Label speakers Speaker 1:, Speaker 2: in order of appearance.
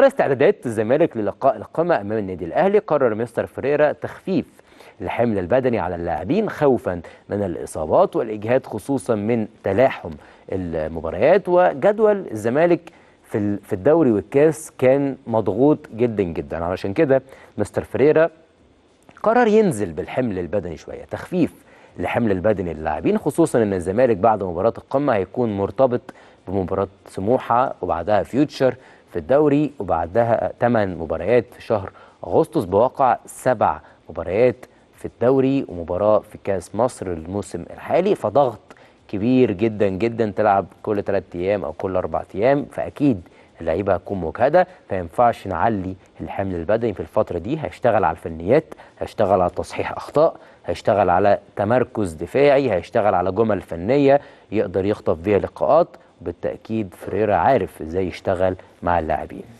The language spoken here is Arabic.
Speaker 1: على استعدادات الزمالك للقاء القمة أمام النادي الأهلي قرر مستر فريرا تخفيف الحمل البدني على اللاعبين خوفا من الإصابات والإجهاد خصوصا من تلاحم المباريات وجدول الزمالك في في الدوري والكاس كان مضغوط جدا جدا علشان كده مستر فريرا قرر ينزل بالحمل البدني شويه تخفيف الحمل البدني للاعبين خصوصا ان الزمالك بعد مباراه القمه هيكون مرتبط بمباراه سموحه وبعدها فيوتشر في الدوري وبعدها 8 مباريات في شهر أغسطس بواقع سبع مباريات في الدوري ومباراة في كاس مصر الموسم الحالي فضغط كبير جدا جدا تلعب كل 3 أيام أو كل 4 أيام فأكيد اللعيبه هتكون مجهده فينفعش نعلي الحمل البدني في الفتره دي هيشتغل على الفنيات هيشتغل على تصحيح اخطاء هيشتغل على تمركز دفاعي هيشتغل على جمل فنيه يقدر يخطف بيها لقاءات بالتاكيد فريرا عارف ازاي يشتغل مع اللاعبين